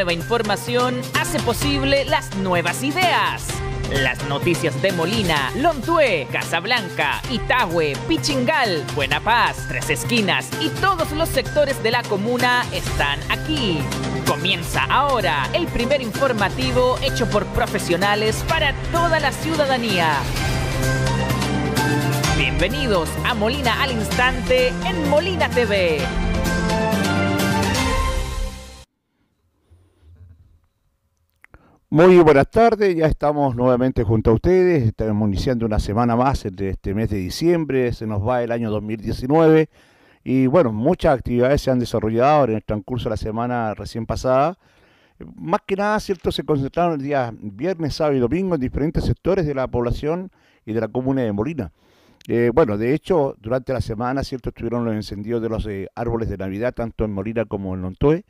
nueva información hace posible las nuevas ideas. Las noticias de Molina, Lontué, Casablanca, Itahue, Pichingal, Buena Paz, Tres Esquinas y todos los sectores de la comuna están aquí. Comienza ahora el primer informativo hecho por profesionales para toda la ciudadanía. Bienvenidos a Molina al Instante en Molina TV. Muy buenas tardes, ya estamos nuevamente junto a ustedes, estamos iniciando una semana más de este mes de diciembre, se nos va el año 2019 y bueno, muchas actividades se han desarrollado en el transcurso de la semana recién pasada. Más que nada, cierto, se concentraron el día viernes, sábado y domingo en diferentes sectores de la población y de la comuna de Molina. Eh, bueno, de hecho, durante la semana, cierto, estuvieron los encendidos de los eh, árboles de Navidad, tanto en Molina como en Lontoe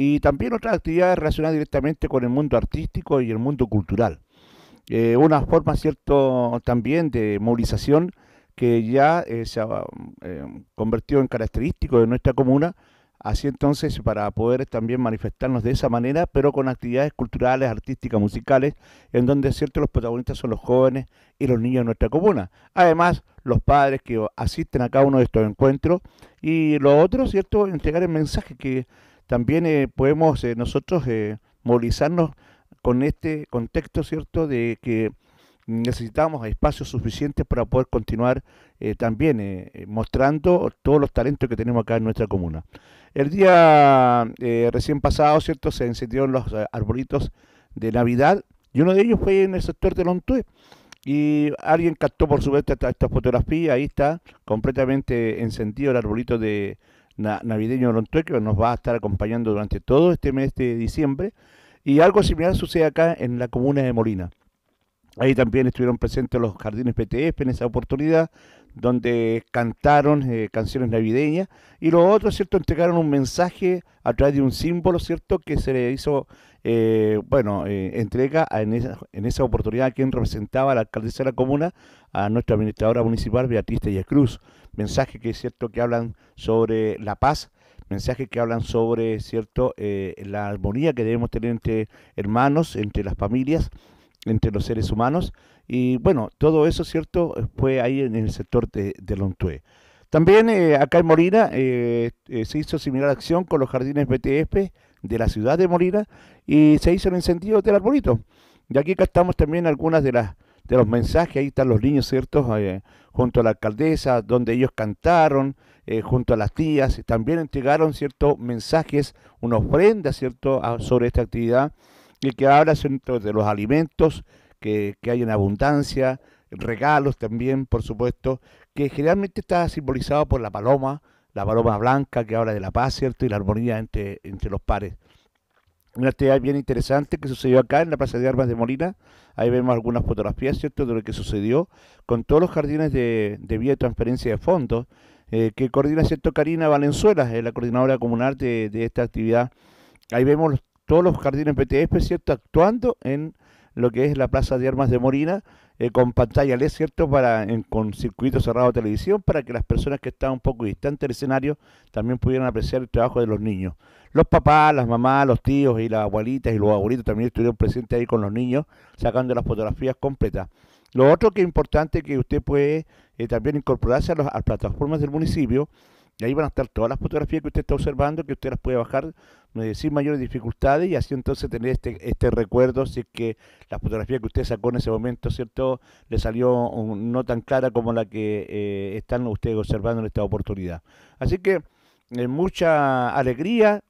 y también otras actividades relacionadas directamente con el mundo artístico y el mundo cultural. Eh, una forma, cierto, también de movilización que ya eh, se ha eh, convertido en característico de nuestra comuna, así entonces para poder también manifestarnos de esa manera, pero con actividades culturales, artísticas, musicales, en donde, cierto, los protagonistas son los jóvenes y los niños de nuestra comuna. Además, los padres que asisten a cada uno de estos encuentros y lo otro, cierto, entregar el mensaje que también eh, podemos eh, nosotros eh, movilizarnos con este contexto, ¿cierto?, de que necesitamos espacios suficientes para poder continuar también mostrando todos los talentos que tenemos acá en nuestra comuna. El día recién pasado, ¿cierto?, se encendieron los arbolitos de Navidad y uno de ellos fue en el sector de Lontué. Y alguien captó, por supuesto, esta, esta fotografía. Ahí está completamente encendido el arbolito de, navideño de que nos va a estar acompañando durante todo este mes de diciembre. Y algo similar sucede acá en la comuna de Molina. Ahí también estuvieron presentes los jardines PTF en esa oportunidad, donde cantaron eh, canciones navideñas. Y los otros, ¿cierto?, entregaron un mensaje a través de un símbolo, ¿cierto?, que se le hizo eh, bueno, eh, entrega en, esa, oportunidad a quien representaba la alcaldesa de la comuna, a nuestra administradora municipal Beatriz Tellez Cruz. Mensajes que es cierto que hablan sobre la paz, mensaje que hablan sobre cierto eh, la armonía que debemos tener entre hermanos, entre las familias, entre los seres humanos. Y bueno, todo eso cierto fue ahí en el sector de, Lontué También acá en Molina se hizo similar acción con los jardines BTF de la ciudad de Molina y se hizo el encendido del arbolito. Y aquí captamos también algunas de las de los mensajes, ahí están los niños, ¿cierto? Eh, junto a la alcaldesa, donde ellos cantaron, eh, junto a las tías, también entregaron, ciertos Mensajes, una ofrenda, ¿cierto?, sobre esta actividad, y que habla, ¿cierto? de los alimentos que, que hay en abundancia, regalos también, por supuesto, que generalmente está simbolizado por la paloma, la paloma blanca que habla de la paz, ¿cierto? Y la armonía entre, entre los pares. Una actividad bien interesante que sucedió acá en la Plaza de Armas de Molina. Ahí vemos algunas fotografías, ¿cierto?, de lo que sucedió con todos los jardines de, vía de transferencia de fondos eh, que coordina, ¿cierto?, Karina Valenzuela, eh, la coordinadora comunal de, esta actividad. Ahí vemos todos los jardines PTF, ¿cierto?, actuando en lo que es la Plaza de Armas de Morina, eh, con pantalla LED, ¿cierto? Para, en, con circuito cerrado de televisión, para que las personas que estaban un poco distantes del escenario también pudieran apreciar el trabajo de los niños. Los papás, las mamás, los tíos y las abuelitas y los abuelitos también estuvieron presentes ahí con los niños, sacando las fotografías completas. Lo otro que es importante que usted puede eh, también incorporarse a las plataformas del municipio, y ahí van a estar todas las fotografías que usted está observando, que usted las puede bajar sin mayores dificultades y así entonces tener este, este recuerdo si que la fotografía que usted sacó en ese momento, ¿cierto?, le salió no tan clara como la que eh, están ustedes observando en esta oportunidad. Así que eh, mucha alegría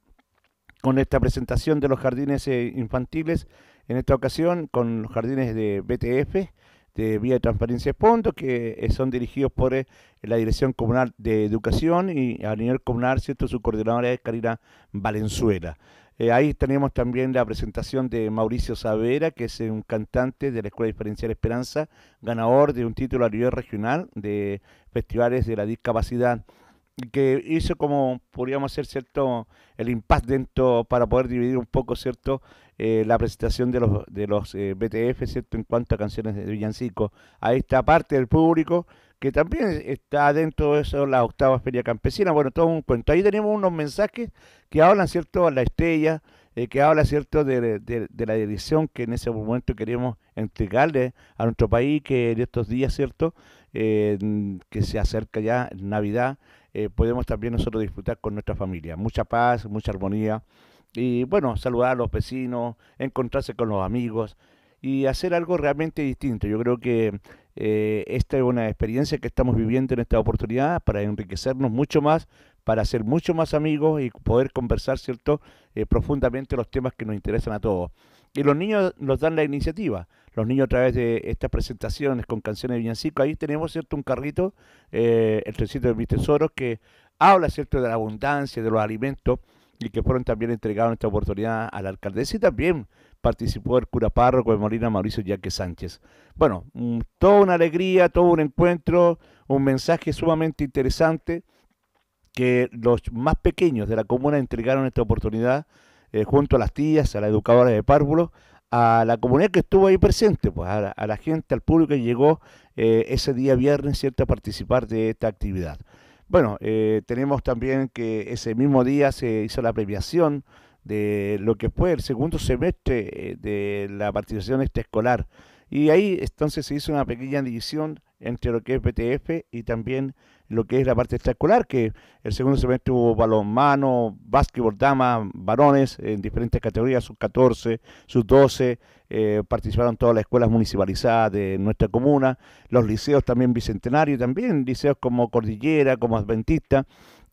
con esta presentación de los jardines eh, infantiles en esta ocasión, con los jardines de BTF de este, vía de transparencia de que eh, son dirigidos por eh, la Dirección Comunal de Educación y a nivel comunal, ¿cierto? Su coordinadora es Karina Valenzuela. Eh, ahí tenemos también la presentación de Mauricio Savera, que es un cantante de la Escuela Diferencial Esperanza, ganador de un título a nivel regional de festivales de la discapacidad que hizo como podríamos hacer cierto el impas dentro para poder dividir un poco cierto eh, la presentación de los, de los eh, BTF, ¿cierto? En cuanto a canciones de villancico, a esta parte del público que también está dentro de eso, la octava feria campesina. Bueno, todo un cuento. Ahí tenemos unos mensajes que hablan, ¿cierto?, a la estrella, eh, que habla, ¿cierto?, de, la dirección que en ese momento queremos entregarle a nuestro país, que en estos días, ¿cierto?, que se acerca ya Navidad, podemos también nosotros disfrutar con nuestra familia. Mucha paz, mucha armonía y bueno, saludar a los vecinos, encontrarse con los amigos y hacer algo realmente distinto. Yo creo que eh, esta es una experiencia que estamos viviendo en esta oportunidad para enriquecernos mucho más, para ser mucho más amigos y poder conversar, ¿cierto?, eh, profundamente los temas que nos interesan a todos. Y los niños nos dan la iniciativa. Los niños a través de estas presentaciones con canciones de villancico, ahí tenemos, ¿cierto?, un carrito, eh, el trencito de mis tesoros, que habla, ¿cierto?, de la abundancia, de los alimentos y que fueron también entregados esta oportunidad a la alcaldesa y también participó el cura párroco de Molina Mauricio Yaque Sánchez. Bueno, mm, toda una alegría, todo un encuentro, un mensaje sumamente interesante que los más pequeños de la comuna entregaron esta oportunidad eh, junto a las tías, a las educadoras de párvulos, a la comunidad que estuvo ahí presente, pues a la, gente, al público que llegó eh, ese día viernes, ¿cierto?, a participar de esta actividad. Bueno, eh, tenemos también que ese mismo día se hizo la premiación de lo que fue el segundo semestre eh, de la participación este escolar. Y ahí entonces se hizo una pequeña división entre lo que es BTF y también lo que es la parte extracurricular, que el segundo semestre hubo balonmano, básquetbol damas, varones en diferentes categorías, sub 14, sub 12, participaron todas las escuelas municipalizadas de nuestra comuna, los liceos también bicentenario, también liceos como Cordillera, como Adventista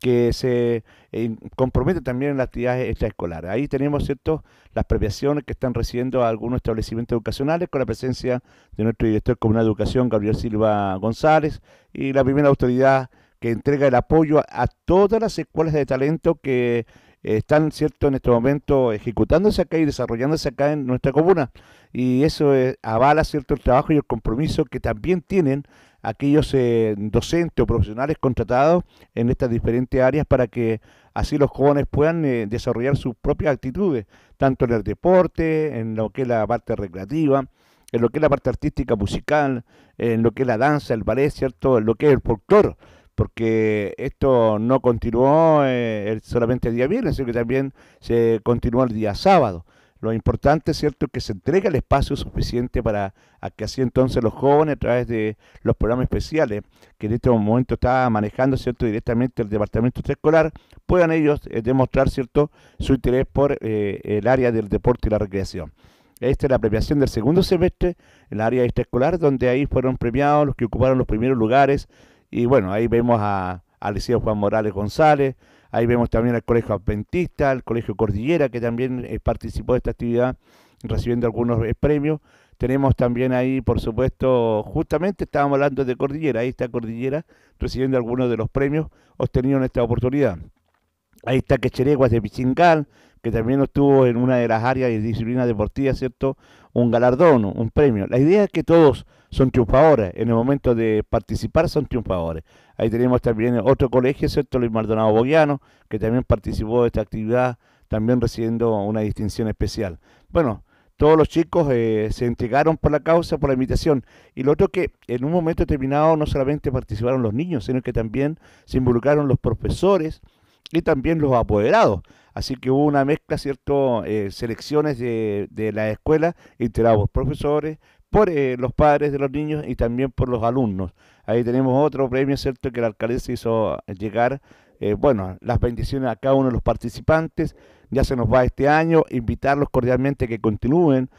que se eh, compromete también en las actividades extraescolares. Ahí tenemos cierto las previaciones que están recibiendo algunos establecimientos educacionales con la presencia de nuestro director comunal de educación, Gabriel Silva González, y la primera autoridad que entrega el apoyo a, todas las escuelas de talento que eh, están cierto en este momento ejecutándose acá y desarrollándose acá en nuestra comuna y eso eh, avala cierto el trabajo y el compromiso que también tienen aquellos eh, docentes o profesionales contratados en estas diferentes áreas para que así los jóvenes puedan eh, desarrollar sus propias actitudes, tanto en el deporte, en lo que es la parte recreativa, en lo que es la parte artística musical, en lo que es la danza, el ballet, ¿cierto? En lo que es el folclore porque esto no continuó eh, solamente el día viernes, sino que también se continuó el día sábado. Lo importante, ¿cierto?, que se entregue el espacio suficiente para que así entonces los jóvenes, a través de los programas especiales que en este momento está manejando, directamente el departamento escolar, puedan ellos eh, demostrar, ¿cierto?, su interés por eh, el área del deporte y la recreación. Esta es la premiación del segundo semestre el área extraescolar, donde ahí fueron premiados los que ocuparon los primeros lugares. Y bueno, ahí vemos a, Alicia Juan Morales González, Ahí vemos también al Colegio Adventista, al Colegio Cordillera, que también eh, participó de esta actividad recibiendo algunos eh, premios. Tenemos también ahí, por supuesto, justamente estábamos hablando de Cordillera, ahí está Cordillera recibiendo algunos de los premios obtenidos en esta oportunidad. Ahí está Quechereguas de Pichingal, que también obtuvo en una de las áreas y disciplinas deportivas, ¿cierto? Un galardón, un premio. La idea es que todos son triunfadores. En el momento de participar son triunfadores. Ahí tenemos también otro colegio, ¿cierto? Luis Maldonado Boguiano, que también participó de esta actividad, también recibiendo una distinción especial. Bueno, todos los chicos eh, se entregaron por la causa, por la invitación. Y lo otro que en un momento determinado no solamente participaron los niños, sino que también se involucraron los profesores y también los apoderados. Así que hubo una mezcla, ¿cierto? Eh, selecciones de, de escuela, escuela integrados profesores, por eh, los padres de los niños y también por los alumnos. Ahí tenemos otro premio, ¿cierto?, que la se hizo eh, llegar, eh, bueno, las bendiciones a cada uno de los participantes. Ya se nos va este año, invitarlos cordialmente que continúen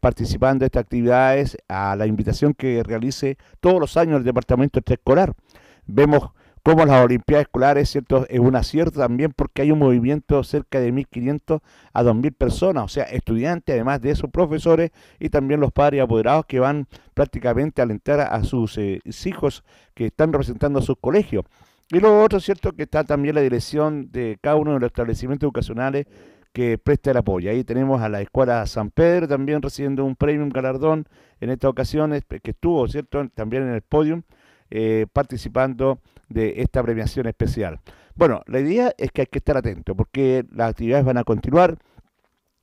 participando de estas actividades a la invitación que realice todos los años el Departamento Extraescolar. Vemos como las Olimpiadas Escolares, ¿cierto? Es un acierto también porque hay un movimiento cerca de 1.500 a 2.000 personas, o sea, estudiantes, además de esos profesores y también los padres apoderados que van prácticamente a alentar a sus eh, hijos que están representando a sus colegios. Y luego otro, ¿cierto? Que está también la dirección de cada uno de los establecimientos educacionales que presta el apoyo. Ahí tenemos a la Escuela San Pedro también recibiendo un premio, un galardón en esta ocasión, que estuvo, ¿cierto? También en el podio, eh, participando de esta premiación especial. Bueno, la idea es que hay que estar atento porque las actividades van a continuar.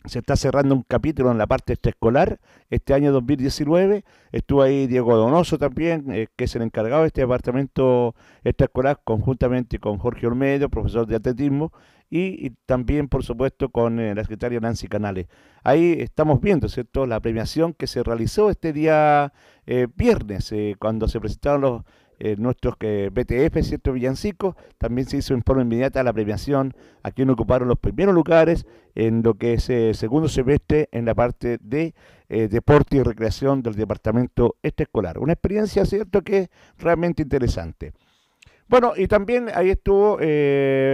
Se está cerrando un capítulo en la parte extraescolar este año 2019. Estuvo ahí Diego Donoso también, eh, que es el encargado de este departamento extraescolar, conjuntamente con Jorge Olmedo, profesor de atletismo, y, también, por supuesto, con eh, la secretaria Nancy Canales. Ahí estamos viendo, ¿cierto?, la premiación que se realizó este día eh, viernes, cuando se presentaron los eh, nuestros BTF, ¿cierto? Villancico, También se hizo informe inmediato a la premiación a quien ocuparon los primeros lugares en lo que es el eh, segundo semestre en la parte de eh, deporte y recreación del departamento este escolar. Una experiencia, cierto, que es realmente interesante. Bueno, y también ahí estuvo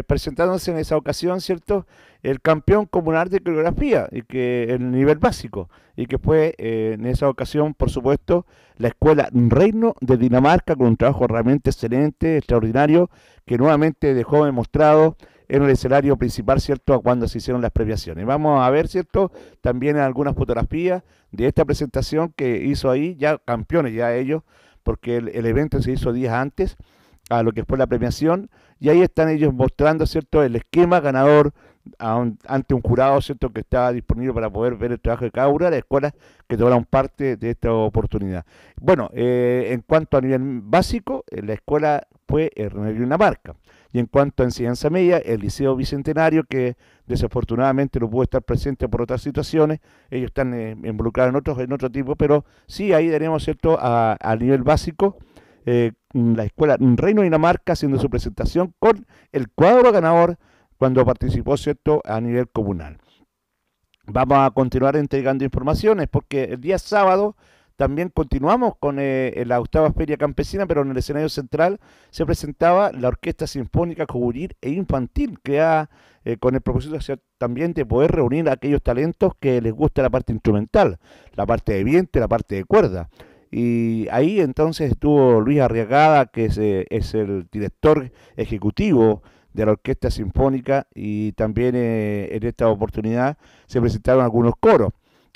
presentándose en esa ocasión, ¿cierto? el campeón comunal de coreografía y que el nivel básico y que fue eh, en esa ocasión por supuesto la escuela Reino de Dinamarca con un trabajo realmente excelente extraordinario que nuevamente dejó demostrado en el escenario principal cierto a cuando se hicieron las premiaciones. vamos a ver cierto también algunas fotografías de esta presentación que hizo ahí ya campeones ya ellos porque el, el evento se hizo días antes a lo que fue la premiación y ahí están ellos mostrando cierto el esquema ganador ante un jurado que estaba disponible para poder ver el trabajo de cada una de las escuelas que tomaron parte de esta oportunidad. Bueno, eh, en cuanto a nivel básico, eh, la escuela fue Reino de Dinamarca. Y en cuanto a enseñanza media, el Liceo Bicentenario, que desafortunadamente no pudo estar presente por otras situaciones, ellos están eh, involucrados en, otros, en otro tipo, pero sí, ahí tenemos ¿cierto? A, nivel básico. la escuela Reino de Dinamarca haciendo su presentación con el cuadro ganador cuando participó, ¿cierto?, a nivel comunal. Vamos a continuar entregando informaciones porque el día sábado también continuamos con eh, la octava feria campesina, pero en el escenario central se presentaba la Orquesta Sinfónica Juvenil e Infantil, que ha, eh, con el propósito también de poder reunir a aquellos talentos que les gusta la parte instrumental, la parte de viento, la parte de cuerda. Y ahí entonces estuvo Luis Arriagada, que es eh, el director ejecutivo de la Orquesta Sinfónica y también eh, en esta oportunidad se presentaron algunos coros.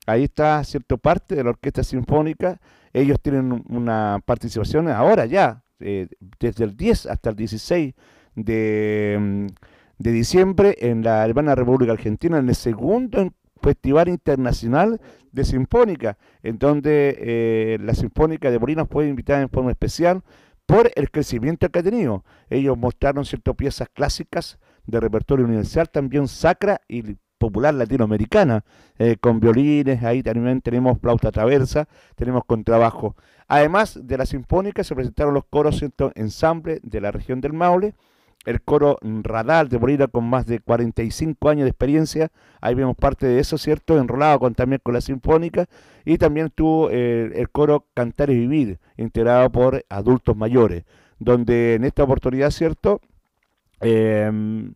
Ahí está cierta parte de la Orquesta Sinfónica. Ellos tienen una participación ahora ya, eh, desde el 10 hasta el 16 mm, de, diciembre en la hermana República Argentina, en el segundo Festival Internacional de Sinfónica, en donde eh, la Sinfónica de Molina fue invitar en forma especial por el crecimiento que ha tenido. Ellos mostraron ciertas piezas clásicas de repertorio universal, también sacra y popular latinoamericana, eh, con violines, ahí también tenemos flauta traversa, tenemos contrabajo. Además de la sinfónica, se presentaron los coros y ensambles de la región del Maule, el coro Radal de Bolívar con más de 45 años de experiencia. Ahí vemos parte de eso, ¿cierto? Enrolado con, también con la Sinfónica. Y también tuvo eh, el coro Cantar y Vivir, integrado por adultos mayores, donde en esta oportunidad, ¿cierto? Em,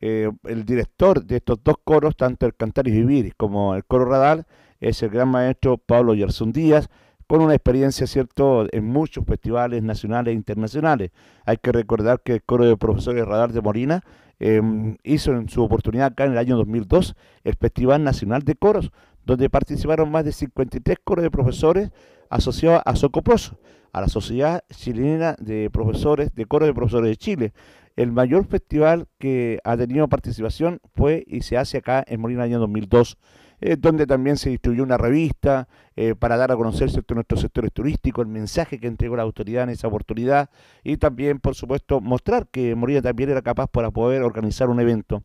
eh, el director de estos dos coros, tanto el Cantar y Vivir como el coro Radal, es el gran maestro Pablo Yersun Díaz, con una experiencia, ¿cierto?, en muchos festivales nacionales e internacionales. Hay que recordar que el coro de profesores Radar de Molina em, hizo en su oportunidad acá en el año 2002 el Festival Nacional de Coros, donde participaron más de 53 coros de profesores asociados a Socopros, a la Sociedad Chilena de Profesores de Coros de Profesores de Chile. El mayor festival que ha tenido participación fue y se hace acá en Molina el año 2002. Eh, donde también se distribuyó una revista eh, para dar a conocer nuestros sectores turísticos, el mensaje que entregó la autoridad en esa oportunidad y también, por supuesto, mostrar que Morilla también era capaz para poder organizar un evento.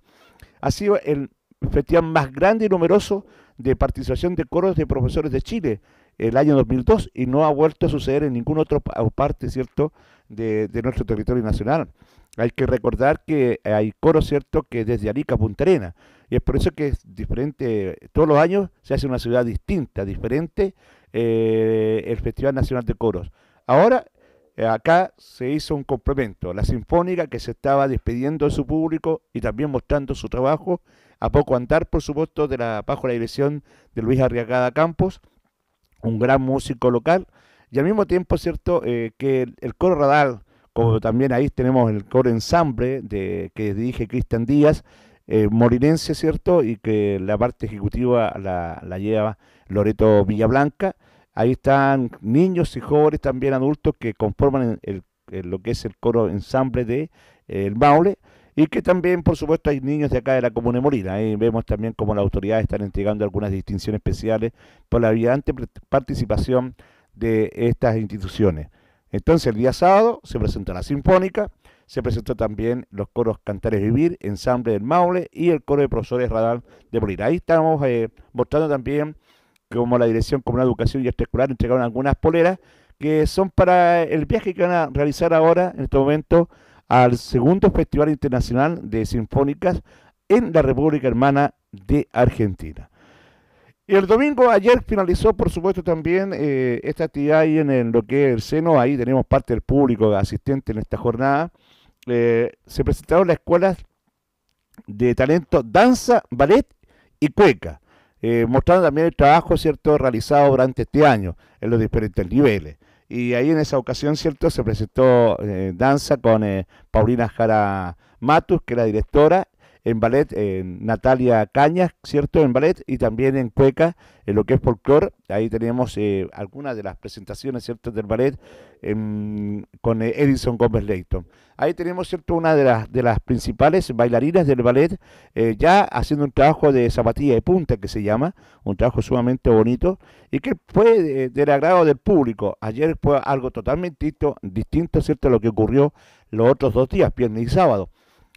Ha sido el festival más grande y numeroso de participación de coros de profesores de Chile el año 2002 y no ha vuelto a suceder en ningún otro parte, ¿cierto?, de nuestro territorio nacional. Hay que recordar que hay coros ¿cierto?, que desde Arica Punta Arena. Y es por eso que es diferente, todos los años se hace una ciudad distinta, diferente, eh, el Festival Nacional de Coros. Ahora, eh, acá se hizo un complemento. La Sinfónica, que se estaba despidiendo de su público y también mostrando su trabajo, a poco andar, por supuesto, de la, bajo la dirección de Luis Arriagada Campos, un gran músico local, y al mismo tiempo, ¿cierto?, eh, que el, el coro radal también ahí tenemos el coro ensamble de, que dirige Cristian Díaz, eh, morinense, ¿cierto? Y que la parte ejecutiva la, lleva Loreto Villablanca. Ahí están niños y jóvenes, también adultos, que conforman lo que es el coro ensamble de eh, El Maule. Y que también, por supuesto, hay niños de acá de la Comuna de Molina. Ahí vemos también como las autoridades están entregando algunas distinciones especiales por la brillante participación de estas instituciones. Entonces el día sábado se presentó la Sinfónica, se presentó también los coros Cantares Vivir, Ensamble del Maule y el coro de profesores Radal de Bolívar. Ahí estamos eh, mostrando también como la Dirección Comunal de Educación y Arte Escolar entregaron algunas poleras que son para el viaje que van a realizar ahora, en este momento, al segundo Festival Internacional de Sinfónicas en la República Hermana de Argentina. Y el domingo, ayer finalizó, por supuesto, también eh, esta actividad ahí en, lo que es el seno. Ahí tenemos parte del público asistente en esta jornada. Eh, se presentaron las escuelas de talento danza, ballet y cueca, eh, mostrando también el trabajo, ¿cierto?, realizado durante este año en los diferentes niveles. Y ahí en esa ocasión, ¿cierto?, se presentó danza con Paulina Jara Matus, que es la directora, en ballet, en Natalia Cañas, ¿cierto? En ballet y también en cueca, en lo que es folclore. Ahí tenemos eh, algunas de las presentaciones, ¿cierto? Del ballet em, con eh, Edison Gómez Leighton. Ahí tenemos, ¿cierto? Una de las, de las principales bailarinas del ballet, eh, ya haciendo un trabajo de zapatilla de punta que se llama, un trabajo sumamente bonito y que fue del agrado del público. Ayer fue algo totalmente distinto, ¿cierto? A lo que ocurrió los otros dos días, viernes y sábado.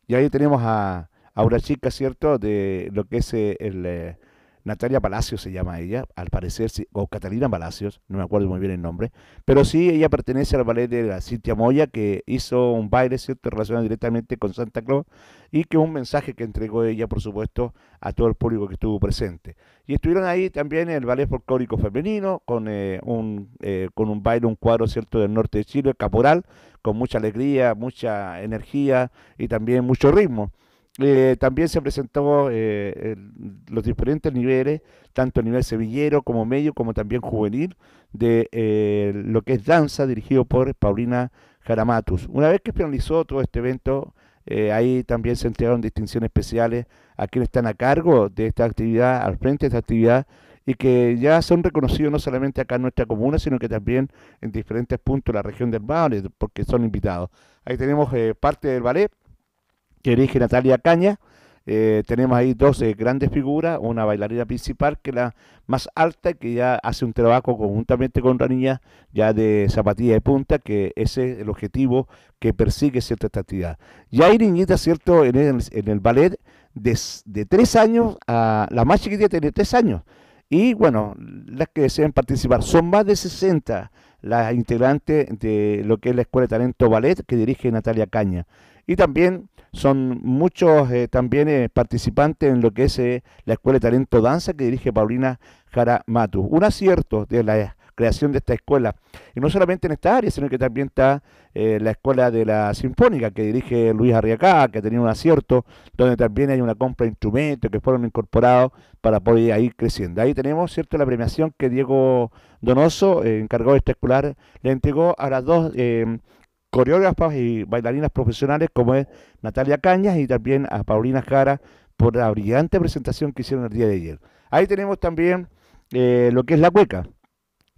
Y ahí tenemos a, una Chica, ¿cierto? De lo que es eh, el... Eh, Natalia Palacios se llama ella, al parecer, o Catalina Palacios, no me acuerdo muy bien el nombre, pero sí, ella pertenece al ballet de la Cintia Moya, que hizo un baile, ¿cierto?, relacionado directamente con Santa Claus, y que un mensaje que entregó ella, por supuesto, a todo el público que estuvo presente. Y estuvieron ahí también el ballet folclórico femenino, con, eh, un, con un baile, un cuadro, ¿cierto?, del norte de Chile, Caporal, con mucha alegría, mucha energía y también mucho ritmo. Eh, también se presentó eh, los diferentes niveles, tanto a nivel sevillero como medio, como también juvenil, de eh, lo que es danza, dirigido por Paulina Jaramatus. Una vez que finalizó todo este evento, ahí también se entregaron distinciones especiales a quienes están a cargo de esta actividad, al frente de esta actividad, y que ya son reconocidos no solamente acá en nuestra comuna, sino que también en diferentes puntos de la región del Valle, porque son invitados. Ahí tenemos parte del ballet que dirige Natalia Caña. Eh, tenemos ahí dos eh, grandes figuras, una bailarina principal que es la más alta, que ya hace un trabajo conjuntamente con la niña ya de zapatilla de punta, que ese es el objetivo que persigue cierta actividad. ...ya hay niñitas, ¿cierto?, en el, ballet de, tres años, a, la más chiquita tiene tres años, y bueno, las que desean participar, son más de 60 las integrantes de lo que es la Escuela de Talento Ballet que dirige Natalia Caña. Y también son muchos eh, también eh, participantes en lo que es eh, la Escuela de Talento Danza que dirige Paulina Jara Matu. Un acierto de la creación de esta escuela. Y no solamente en esta área, sino que también está la escuela de la Sinfónica, que dirige Luis Arriacá, que ha tenido un acierto, donde también hay una compra de instrumentos que fueron incorporados para poder ir creciendo. Ahí tenemos, ¿cierto?, la premiación que Diego Donoso, encargado de esta escolar, le entregó a las dos coreógrafas y bailarinas profesionales como es Natalia Cañas y también a Paulina Jara por la brillante presentación que hicieron el día de ayer. Ahí tenemos también eh, lo que es la cueca.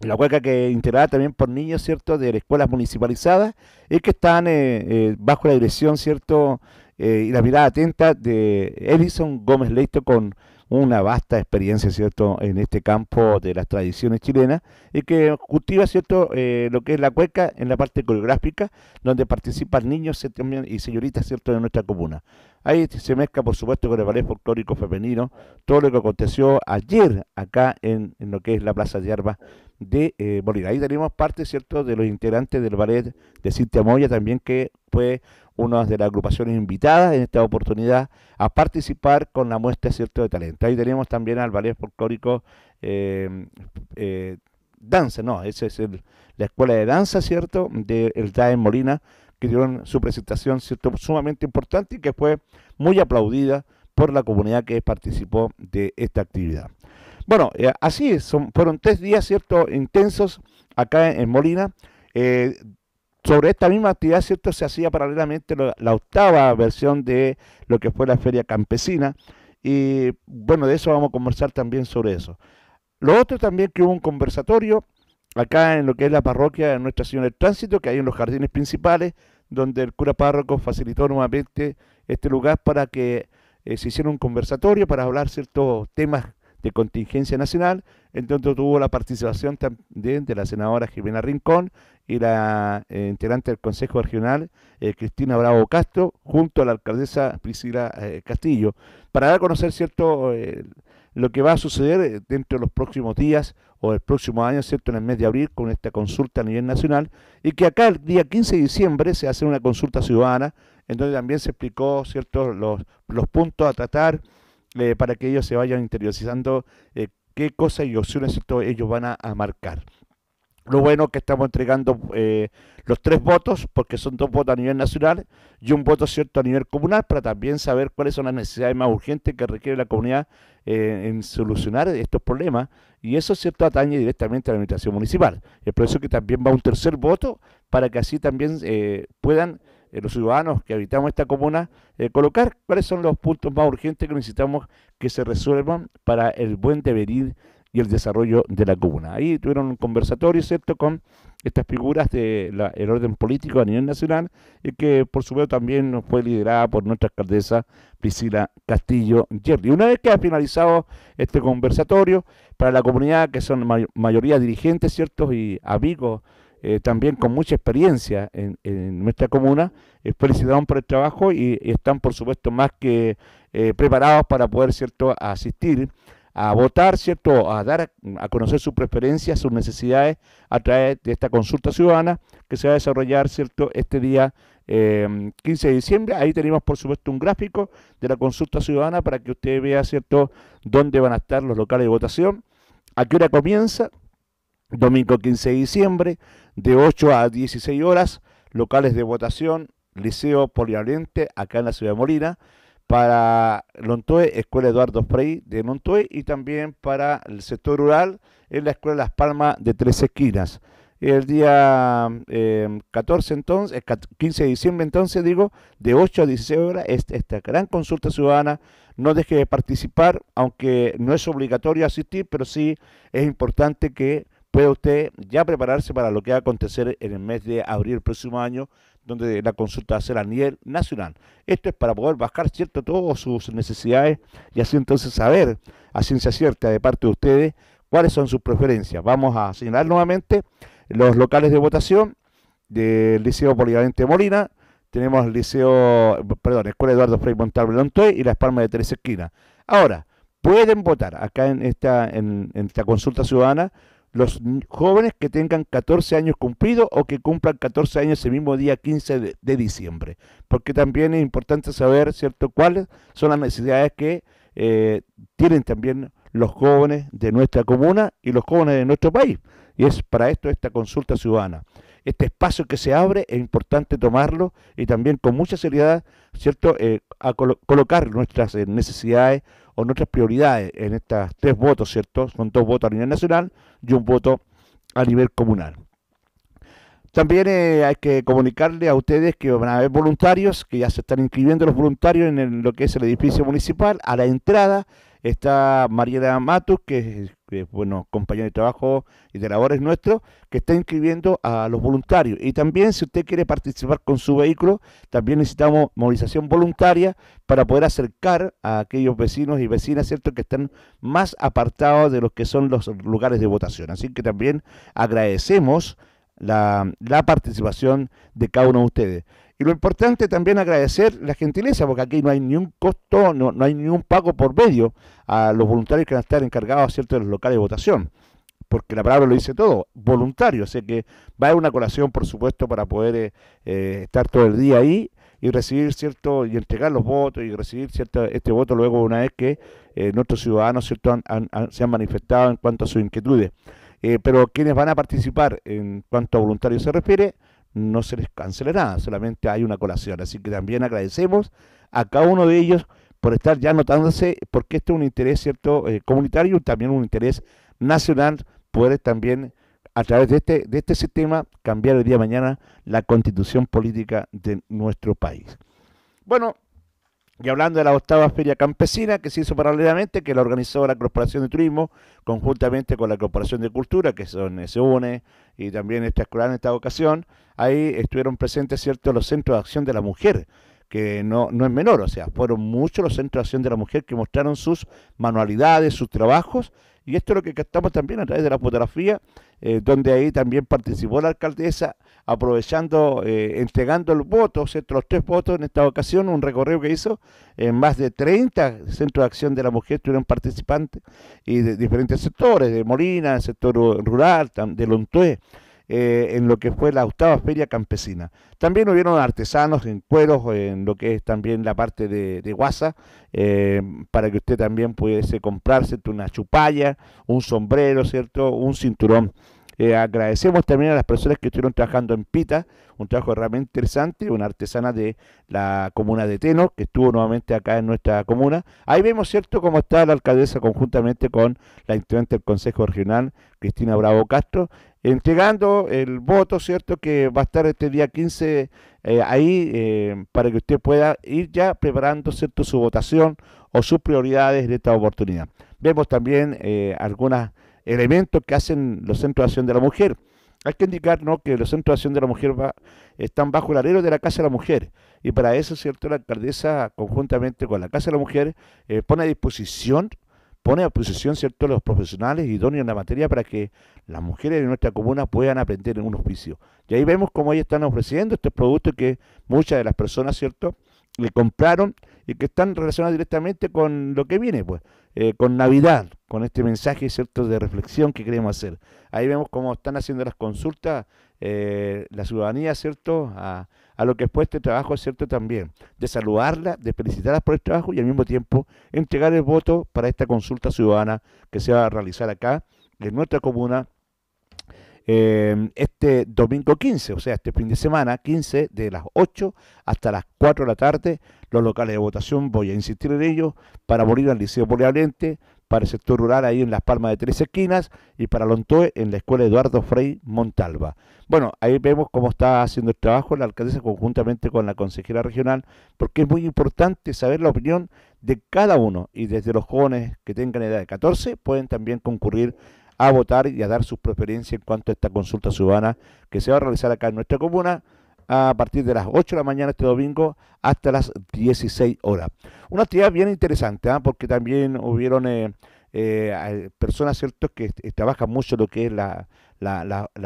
La cueca que es integrada también por niños, ¿cierto?, de escuelas municipalizadas y que están eh, eh, bajo la dirección, ¿cierto?, y la mirada atenta de Edison Gómez Leito con una vasta experiencia, ¿cierto?, en este campo de las tradiciones chilenas y que cultiva, ¿cierto?, eh, lo que es la cueca en la parte coreográfica, donde participan niños y señoritas, ¿cierto?, de nuestra comuna. Ahí se mezcla, por supuesto, con el ballet folclórico femenino, todo lo que aconteció ayer acá en, lo que es la Plaza de de Molina. Eh, ahí tenemos parte, ¿cierto?, de los integrantes del ballet de Cintia Moya también, que fue una de las agrupaciones invitadas en esta oportunidad a participar con la muestra, ¿cierto?, de talento. Ahí tenemos también al ballet folclórico eh, eh, Danza, no, esa es el, la escuela de danza, ¿cierto?, del el en Molina, que dieron su presentación, ¿cierto?, sumamente importante y que fue muy aplaudida por la comunidad que participó de esta actividad. Bueno, eh, así son, fueron tres días, ¿cierto?, intensos acá en, Molina. Eh, sobre esta misma actividad, ¿cierto?, se hacía paralelamente la octava versión de lo que fue la Feria Campesina. Y bueno, de eso vamos a conversar también sobre eso. Lo otro también que hubo un conversatorio acá en lo que es la parroquia de Nuestra Señora del Tránsito, que hay en los jardines principales, donde el cura párroco facilitó nuevamente este lugar para que eh, se hiciera un conversatorio para hablar ciertos temas de contingencia nacional, en donde tuvo la participación también de la senadora Jimena Rincón y la eh, integrante del Consejo Regional, eh, Cristina Bravo Castro, junto a la alcaldesa Priscila eh, Castillo, para dar a conocer cierto lo que va a suceder dentro de los próximos días o el próximo año, ¿cierto? En el mes de abril, con esta consulta a nivel nacional, y que acá el día 15 de diciembre se hace una consulta ciudadana, en donde también se explicó, ciertos los, los puntos a tratar eh, para que ellos se vayan interiorizando eh, qué cosas y opciones ellos van a, marcar. Lo bueno es que estamos entregando eh, los tres votos, porque son dos votos a nivel nacional y un voto cierto a nivel comunal, para también saber cuáles son las necesidades más urgentes que requiere la comunidad en solucionar estos problemas. Y eso, cierto, atañe directamente a la administración municipal. Es por eso que también va un tercer voto, para que así también puedan eh, los ciudadanos que habitamos esta comuna, eh, colocar cuáles son los puntos más urgentes que necesitamos que se resuelvan para el buen devenir y el desarrollo de la comuna. Ahí tuvieron un conversatorio, ¿cierto?, con estas figuras del orden político a nivel nacional, y que por supuesto también fue liderada por nuestra alcaldesa Priscila Castillo Yerdi Una vez que ha finalizado este conversatorio, para la comunidad, que son mayoría dirigentes, ¿cierto?, y amigos eh, también con mucha experiencia en, nuestra comuna. felicitados por el trabajo y, están, por supuesto, más que eh, preparados para poder, ¿cierto?, asistir a votar, ¿cierto?, a dar a, conocer sus preferencias, sus necesidades a través de esta consulta ciudadana que se va a desarrollar, ¿cierto?, este día 15 eh, de diciembre. Ahí tenemos, por supuesto, un gráfico de la consulta ciudadana para que usted vea, ¿cierto?, dónde van a estar los locales de votación, a qué hora comienza, Domingo 15 de diciembre, de 8 a 16 horas, locales de votación, Liceo Polivalente, acá en la ciudad de Molina, para Lontoe, Escuela Eduardo Frey de Lontoe, y también para el sector rural, en la Escuela Las Palmas de Tres Esquinas. El día 14 eh, entonces, 15 de diciembre entonces, digo, de 8 a 16 horas, esta gran consulta ciudadana. No deje de participar, aunque no es obligatorio asistir, pero sí es importante que puede usted ya prepararse para lo que va a acontecer en el mes de abril del próximo año, donde la consulta va a ser a nivel nacional. Esto es para poder bajar, ¿cierto?, todas sus necesidades y así entonces saber a ciencia cierta de parte de ustedes cuáles son sus preferencias. Vamos a señalar nuevamente los locales de votación del Liceo Polivalente Molina, tenemos el Liceo, perdón, Escuela Eduardo Frei Montalvo Lontoy y la Espalma de Tres Esquinas. Ahora, pueden votar acá en esta, en esta consulta ciudadana los jóvenes que tengan 14 años cumplidos o que cumplan 14 años ese mismo día 15 de, diciembre, porque también es importante saber, ¿cierto?, cuáles son las necesidades que eh, tienen también los jóvenes de nuestra comuna y los jóvenes de nuestro país. Y es para esto esta consulta ciudadana. Este espacio que se abre es importante tomarlo y también con mucha seriedad, ¿cierto?, eh, a colocar nuestras eh, necesidades o nuestras prioridades en estas tres votos, ¿cierto? Son dos votos a nivel nacional y un voto a nivel comunal. También eh, hay que comunicarle a ustedes que van a haber voluntarios, que ya se están inscribiendo los voluntarios en lo que es el edificio municipal. A la entrada está Mariela Matus, que es que bueno, compañeros de trabajo y de labores nuestros, que está inscribiendo a los voluntarios. Y también, si usted quiere participar con su vehículo, también necesitamos movilización voluntaria para poder acercar a aquellos vecinos y vecinas, ¿cierto?, que están más apartados de los que son los lugares de votación. Así que también agradecemos la, la participación de cada uno de ustedes. Y lo importante también agradecer la gentileza, porque aquí no hay ni un costo, no, hay ni un pago por medio a los voluntarios que van a estar encargados ¿cierto? de los locales de votación, porque la palabra lo dice todo, voluntario, o que va a haber una colación, por supuesto, para poder eh, estar todo el día ahí y recibir cierto y entregar los votos y recibir cierto este voto luego una vez que eh, nuestros ciudadanos cierto se han manifestado en cuanto a sus inquietudes eh, pero quienes van a participar en cuanto a voluntarios se refiere no se les nada, solamente hay una colación. Así que también agradecemos a cada uno de ellos por estar ya anotándose, porque este es un interés cierto y eh, comunitario, también un interés nacional, poder también a través de este, de este sistema cambiar el día de mañana la constitución política de nuestro país. Bueno, y hablando de la octava Feria Campesina, que se hizo paralelamente, que la organizó la Corporación de Turismo, conjuntamente con la Corporación de Cultura, que eh, se une, y también esta escuela en esta ocasión, ahí estuvieron presentes, ¿cierto?, los centros de acción de la mujer, que no, no es menor, o sea, fueron muchos los centros de acción de la mujer que mostraron sus manualidades, sus trabajos, y esto es lo que captamos también a través de la fotografía, eh, donde ahí también participó la alcaldesa, aprovechando, eh, entregando el voto, entre los tres votos en esta ocasión, un recorrido que hizo en eh, más de 30 centros de acción de la mujer, tuvieron participantes y de diferentes sectores, de Molina, sector rural, de Lontué. Eh, en lo que fue la octava feria campesina. También hubieron artesanos en cueros, en lo que es también la parte de, guasa, eh, para que usted también pudiese comprarse una chupalla, un sombrero, ¿cierto? Un cinturón. Eh, agradecemos también a las personas que estuvieron trabajando en Pita, un trabajo realmente interesante, una artesana de la comuna de Teno, que estuvo nuevamente acá en nuestra comuna. Ahí vemos, ¿cierto?, cómo está la alcaldesa conjuntamente con la intendente del Consejo Regional, Cristina Bravo Castro, entregando el voto, ¿cierto?, que va a estar este día 15 eh, ahí eh, para que usted pueda ir ya preparando, ¿cierto?, su votación o sus prioridades de esta oportunidad. Vemos también algunas elementos que hacen los centros de acción de la mujer. Hay que indicar ¿no? que los centros de acción de la mujer va, están bajo el alero de la Casa de la Mujer y para eso, ¿cierto? La alcaldesa, conjuntamente con la Casa de la Mujer, eh, pone a disposición pone a disposición, ¿cierto? los profesionales idóneos en la materia para que las mujeres de nuestra comuna puedan aprender en un oficio. Y ahí vemos cómo ellas están ofreciendo estos productos que muchas de las personas ¿cierto? le compraron y que están relacionados directamente con lo que viene. pues eh, con Navidad, con este mensaje cierto de reflexión que queremos hacer. Ahí vemos cómo están haciendo las consultas eh, la ciudadanía, ¿cierto? A, lo que después este trabajo, ¿cierto? También, de saludarla, de felicitarlas por el trabajo y al mismo tiempo entregar el voto para esta consulta ciudadana que se va a realizar acá, en nuestra comuna, em, este domingo 15, o sea, este fin de semana 15, de las 8 hasta las 4 de la tarde, los locales de votación, voy a insistir en ello, para Bolivia, al Liceo Polivalente, para el sector rural ahí en Las Palmas de Tres Esquinas y para Lontoe en la Escuela Eduardo Frei Montalva. Bueno, ahí vemos cómo está haciendo el trabajo la alcaldesa conjuntamente con la consejera regional, porque es muy importante saber la opinión de cada uno y desde los jóvenes que tengan edad de 14 pueden también concurrir a votar y a dar sus preferencias en cuanto a esta consulta ciudadana que se va a realizar acá en nuestra comuna a partir de las 8 de la mañana este domingo hasta las 16 horas. Una actividad bien interesante, ¿ah? porque también hubieron eh, eh, personas que trabajan mucho lo que es la,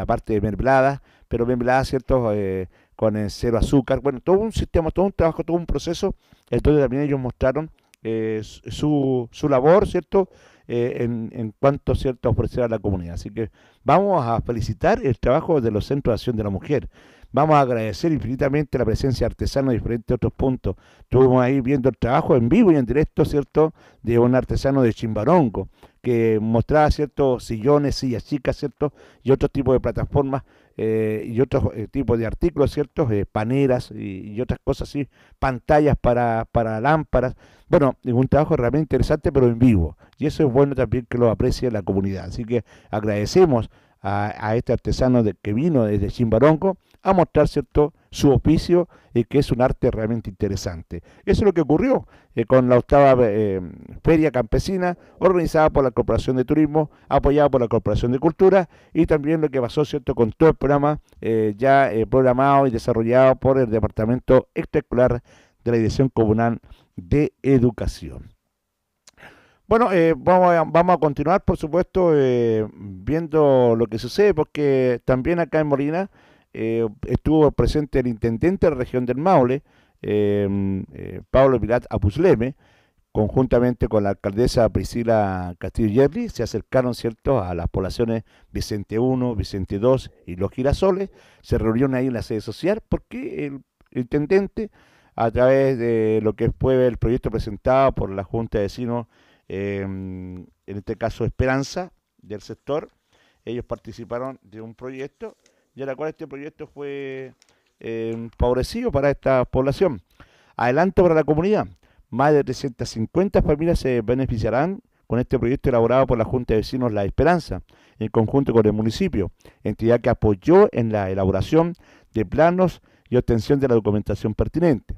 parte de mermeladas, pero mermeladas ciertos eh, con el cero azúcar, bueno, todo un sistema, todo un trabajo, todo un proceso, entonces también ellos mostraron su, labor, ¿cierto? en, en, cuanto cierto ofrecer a la comunidad. Así que vamos a felicitar el trabajo de los centros de acción de la mujer. Vamos a agradecer infinitamente la presencia de artesanos de diferentes otros puntos. Estuvimos ahí viendo el trabajo en vivo y en directo, ¿cierto?, de un artesano de Chimbarongo, que mostraba, ¿cierto?, sillones, sillas chicas, ¿cierto?, y otro tipo de plataformas eh, y otros eh, tipos de artículos, ¿cierto?, eh, paneras y, otras cosas así, pantallas para, lámparas. Bueno, un trabajo realmente interesante, pero en vivo. Y eso es bueno también que lo aprecie la comunidad. Así que agradecemos a, este artesano que vino desde Chimbarongo a mostrar cierto su oficio y que es un arte realmente interesante. Eso es lo que ocurrió eh, con la octava eh, Feria Campesina organizada por la Corporación de Turismo, apoyada por la Corporación de Cultura y también lo que pasó cierto con todo el programa eh, ya programado y desarrollado por el Departamento Extracular de la Dirección Comunal de Educación. Bueno, eh, vamos, a, continuar, por supuesto, eh, viendo lo que sucede, porque también acá en Molina eh, estuvo presente el intendente de la región del Maule, Pablo Pilat Apusleme, conjuntamente con la alcaldesa Priscila Castillo Yerli, se acercaron ¿cierto? a las poblaciones Vicente I, Vicente II y Los Girasoles, se reunieron ahí en la sede social, porque el intendente, a través de lo que fue el proyecto presentado por la Junta de Vecinos, Em, en este caso Esperanza, del sector. Ellos participaron de un proyecto, y a la cual este proyecto fue em, favorecido para esta población. Adelanto para la comunidad. Más de 350 familias se beneficiarán con este proyecto elaborado por la Junta de Vecinos La Esperanza, en conjunto con el municipio, entidad que apoyó en la elaboración de planos y obtención de la documentación pertinente.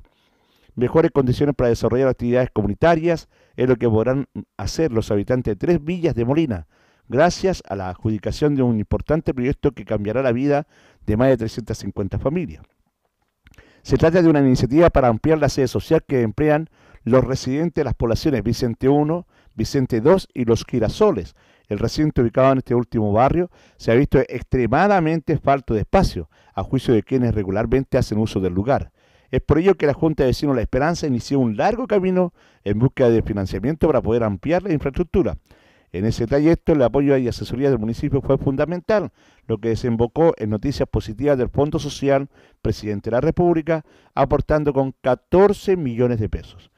Mejores condiciones para desarrollar actividades comunitarias, es lo que podrán hacer los habitantes de tres villas de Molina, gracias a la adjudicación de un importante proyecto que cambiará la vida de más de 350 familias. Se trata de una iniciativa para ampliar la sede social que emplean los residentes de las poblaciones Vicente I, Vicente II y Los Girasoles. El recinto ubicado en este último barrio se ha visto extremadamente falto de espacio, a juicio de quienes regularmente hacen uso del lugar. Es por ello que la Junta de Vecinos La Esperanza inició un largo camino en busca de financiamiento para poder ampliar la infraestructura. En ese trayecto, el apoyo y asesoría del municipio fue fundamental, lo que desembocó en noticias positivas del Fondo Social Presidente de la República, aportando con 14 millones de pesos.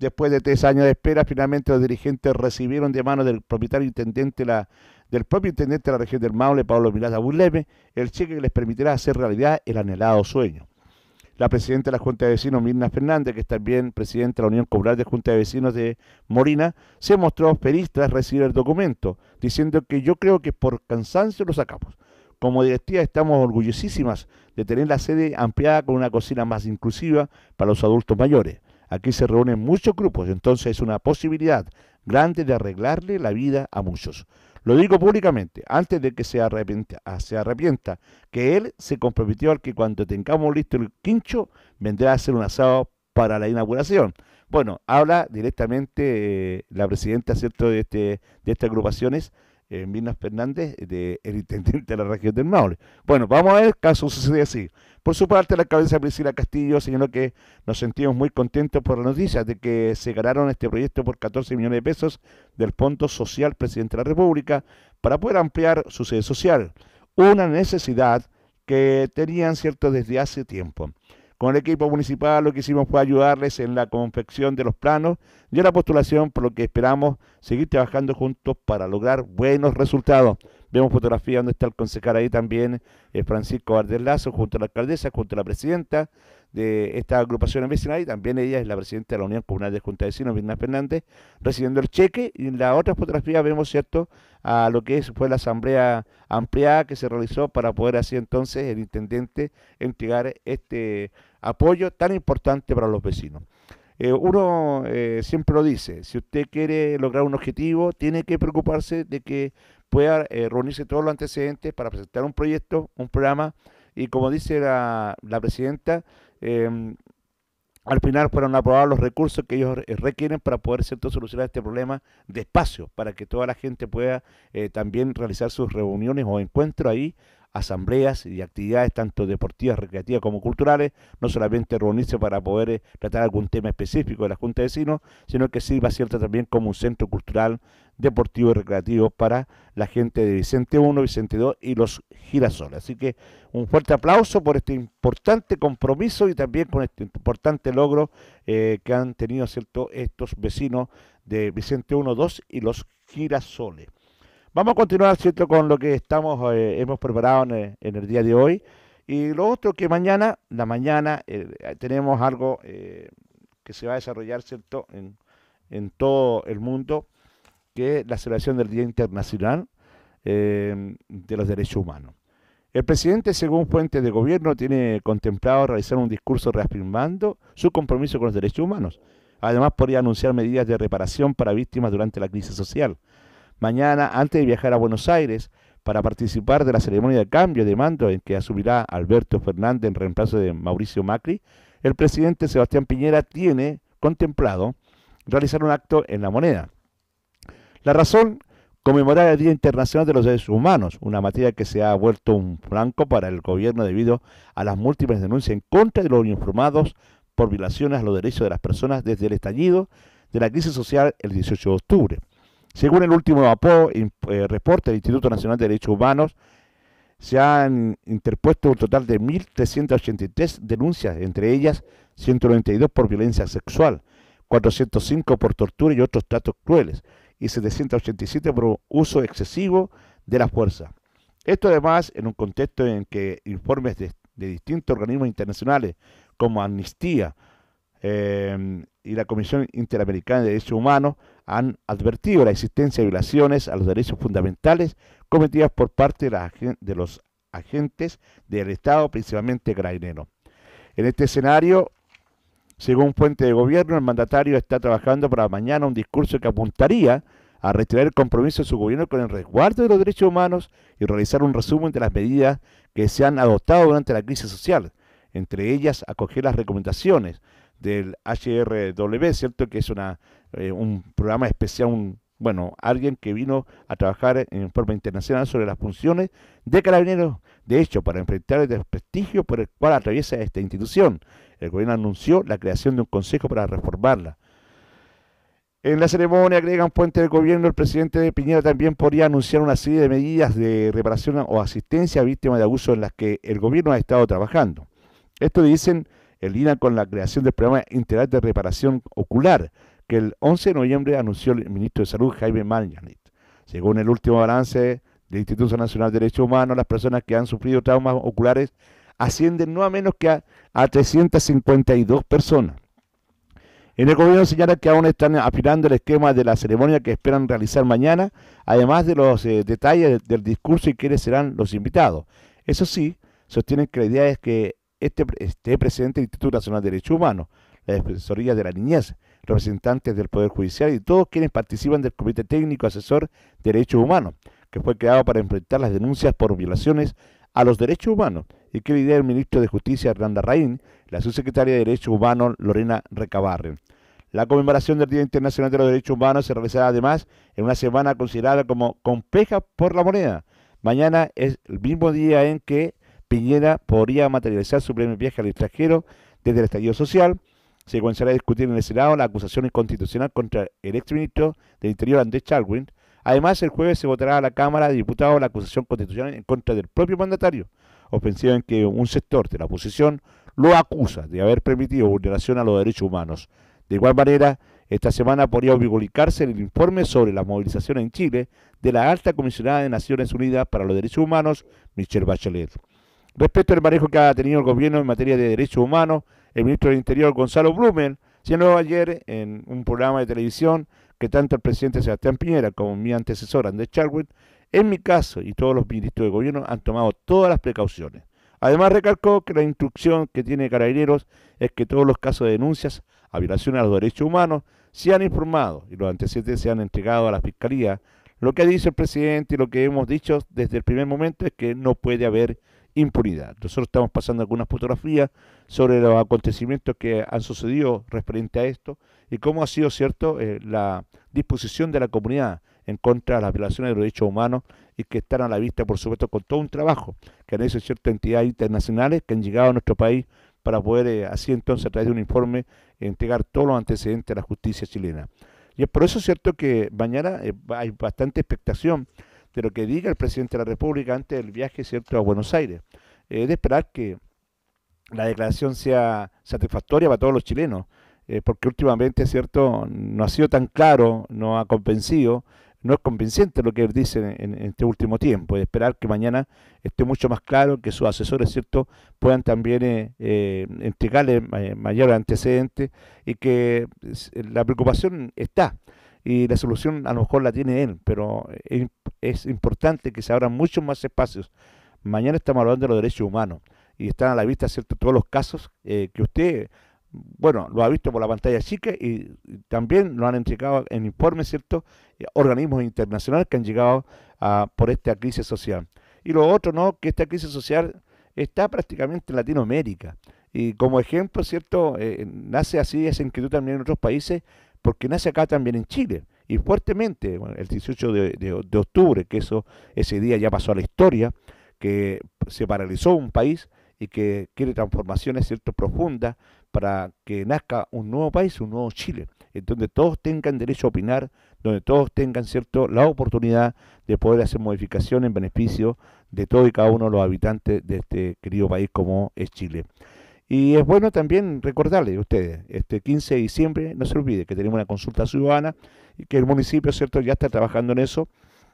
Después de tres años de espera, finalmente los dirigentes recibieron de mano del propietario intendente la, del propio intendente de la región del Maule, Pablo Milada Bulleme, el cheque que les permitirá hacer realidad el anhelado sueño la presidenta de la Junta de Vecinos, Mirna Fernández, que es también presidenta de la Unión Comunal de Junta de Vecinos de Morina, se mostró feliz tras recibir el documento, diciendo que yo creo que por cansancio lo sacamos. Como directiva estamos orgullosísimas de tener la sede ampliada con una cocina más inclusiva para los adultos mayores. Aquí se reúnen muchos grupos, entonces es una posibilidad grande de arreglarle la vida a muchos. Lo digo públicamente, antes de que se arrepienta, ah, que él se comprometió al que cuando tengamos listo el quincho, vendrá a ser un asado para la inauguración. Bueno, habla directamente eh, la presidenta ¿cierto? De, este, de estas agrupaciones eh, Fernández, de, intendente de la región del Maule. Bueno, vamos a ver, caso sucede así. Por su parte, la cabeza Priscila Castillo señaló que nos sentimos muy contentos por la noticia de que se ganaron este proyecto por 14 millones de pesos del Fondo Social Presidente de la República para poder ampliar su sede social, una necesidad que tenían cierto desde hace tiempo. Con el equipo municipal lo que hicimos fue ayudarles en la confección de los planos y en la postulación, por lo que esperamos seguir trabajando juntos para lograr buenos resultados. Vemos fotografía donde está el concejal ahí también, eh, Francisco Valdés Lazo, junto a la alcaldesa, junto a la presidenta de esta agrupación vecinal y también ella es la presidenta de la Unión Comunal de Junta de Vecinos, Virna Fernández, recibiendo el cheque y en la otra fotografía vemos, ¿cierto?, a lo que fue la asamblea ampliada que se realizó para poder así entonces el intendente entregar este apoyo tan importante para los vecinos. Eh, uno eh, siempre lo dice, si usted quiere lograr un objetivo, tiene que preocuparse de que pueda eh, reunirse todos los antecedentes para presentar un proyecto, un programa, y como dice la, presidenta, em, al final fueron aprobados los recursos que ellos requieren para poder solucionar este problema de espacio, para que toda la gente pueda también realizar sus reuniones o encuentros ahí asambleas y actividades tanto deportivas, recreativas como culturales, no solamente reunirse para poder eh, tratar algún tema específico de la Junta de Vecinos, sino que sirva cierta también como un centro cultural, deportivo y recreativo para la gente de Vicente 1, Vicente II y los girasoles. Así que un fuerte aplauso por este importante compromiso y también con este importante logro eh, que han tenido cierto, estos vecinos de Vicente 1, 2 y los girasoles. Vamos a continuar, ¿cierto?, con lo que estamos, eh, hemos preparado en el, día de hoy. Y lo otro que mañana, la mañana, eh, tenemos algo eh, que se va a desarrollar, ¿cierto?, en, en, todo el mundo, que es la celebración del Día Internacional de los Derechos Humanos. El presidente, según fuentes de gobierno, tiene contemplado realizar un discurso reafirmando su compromiso con los derechos humanos. Además, podría anunciar medidas de reparación para víctimas durante la crisis social mañana antes de viajar a Buenos Aires para participar de la ceremonia de cambio de mando en que asumirá Alberto Fernández en reemplazo de Mauricio Macri, el presidente Sebastián Piñera tiene contemplado realizar un acto en la moneda. La razón, conmemorar el Día Internacional de los Derechos Humanos, una materia que se ha vuelto un blanco para el gobierno debido a las múltiples denuncias en contra de los uniformados por violaciones a los derechos de las personas desde el estallido de la crisis social el 18 de octubre. Según el último eh, reporte del Instituto Nacional de Derechos Humanos, se han interpuesto un total de 1.383 denuncias, entre ellas 192 por violencia sexual, 405 por tortura y otros tratos crueles, y 787 por uso excesivo de la fuerza. Esto además en un contexto en que informes de, distintos organismos internacionales como Amnistía eh, y la Comisión Interamericana de Derechos Humanos han advertido la existencia de violaciones a los derechos fundamentales cometidas por parte de, los agentes del Estado, principalmente Grainero. En este escenario, según fuente de gobierno, el mandatario está trabajando para mañana un discurso que apuntaría a retirar el compromiso de su gobierno con el resguardo de los derechos humanos y realizar un resumen de las medidas que se han adoptado durante la crisis social, entre ellas acoger las recomendaciones del HRW, ¿cierto? que es una eh, un programa especial, un, bueno, alguien que vino a trabajar en forma internacional sobre las funciones de carabineros, de hecho, para enfrentar el desprestigio por el cual atraviesa esta institución. El gobierno anunció la creación de un consejo para reformarla. En la ceremonia un puente del gobierno, el presidente Piñera también podría anunciar una serie de medidas de reparación o asistencia a víctimas de abusos en las que el gobierno ha estado trabajando. Esto dicen en línea con la creación del programa integral de reparación ocular, que el 11 de noviembre anunció el ministro de Salud, Jaime Mañanit. Según el último balance del Instituto Nacional de Derechos Humanos, las personas que han sufrido traumas oculares ascienden no a menos que a, 352 personas. En el gobierno señala que aún están afinando el esquema de la ceremonia que esperan realizar mañana, además de los eh, detalles del discurso y quiénes serán los invitados. Eso sí, sostienen que la idea es que este, este presidente del Instituto Nacional de Derechos Humanos, la Defensoría de la Niñez representantes del Poder Judicial y todos quienes participan del Comité Técnico Asesor de Derechos Humanos, que fue creado para enfrentar las denuncias por violaciones a los derechos humanos y que lidera el ministro de Justicia Hernanda Raín, la subsecretaria de Derechos Humanos Lorena Recabarren. La conmemoración del Día Internacional de los Derechos Humanos se realizará además en una semana considerada como compleja por la moneda. Mañana es el mismo día en que Piñera podría materializar su primer viaje al extranjero desde el estallido social se comenzará a discutir en el Senado la acusación inconstitucional contra el exministro del Interior Andrés Chalwin. Además, el jueves se votará a la Cámara de Diputados la acusación constitucional en contra del propio mandatario, ofensiva en que un sector de la oposición lo acusa de haber permitido vulneración a los derechos humanos. De igual manera, esta semana podría publicarse el informe sobre la movilización en Chile de la alta comisionada de Naciones Unidas para los Derechos Humanos, Michelle Bachelet. Respecto al manejo que ha tenido el gobierno en materia de derechos humanos, el ministro del Interior Gonzalo Blumen señaló ayer en un programa de televisión que tanto el presidente Sebastián Piñera como mi antecesor Andrés Chadwick, en mi caso y todos los ministros de gobierno han tomado todas las precauciones. Además recalcó que la instrucción que tiene Carabineros es que todos los casos de denuncias a violación a los derechos humanos se han informado y los antecedentes se han entregado a la Fiscalía. Lo que dice el presidente y lo que hemos dicho desde el primer momento es que no puede haber impunidad. Nosotros estamos pasando algunas fotografías sobre los acontecimientos que han sucedido referente a esto y cómo ha sido cierto eh, la disposición de la comunidad en contra de las violaciones de los derechos humanos y que están a la vista, por supuesto, con todo un trabajo que han hecho ciertas entidades internacionales que han llegado a nuestro país para poder, eh, así entonces, a través de un informe, entregar todos los antecedentes a la justicia chilena. Y es por eso cierto que mañana eh, hay bastante expectación de lo que diga el presidente de la República antes del viaje cierto a Buenos Aires. Es eh, de esperar que la declaración sea satisfactoria para todos los chilenos, eh, porque últimamente cierto no ha sido tan claro, no ha convencido, no es convincente lo que él dice en, este último tiempo. Es esperar que mañana esté mucho más claro, que sus asesores cierto puedan también eh, entregarle mayores antecedentes y que la preocupación está y la solución a lo mejor la tiene él, pero eh, es importante que se abran muchos más espacios. Mañana estamos hablando de los derechos humanos y están a la vista ¿cierto? todos los casos eh, que usted, bueno, lo ha visto por la pantalla chica y, también lo han entregado en informes, ¿cierto? Eh, organismos internacionales que han llegado a, por esta crisis social. Y lo otro, ¿no? Que esta crisis social está prácticamente en Latinoamérica. Y como ejemplo, ¿cierto? nace así esa inquietud también en otros países porque nace acá también en Chile y fuertemente el 18 de, octubre, que eso ese día ya pasó a la historia, que se paralizó un país y que quiere transformaciones cierto profundas para que nazca un nuevo país, un nuevo Chile, en donde todos tengan derecho a opinar, donde todos tengan cierto la oportunidad de poder hacer modificaciones en beneficio de todo y cada uno de los habitantes de este querido país como es Chile. Y es bueno también recordarle a ustedes, este 15 de diciembre, no se olvide que tenemos una consulta ciudadana y que el municipio, ¿cierto?, ya está trabajando en eso,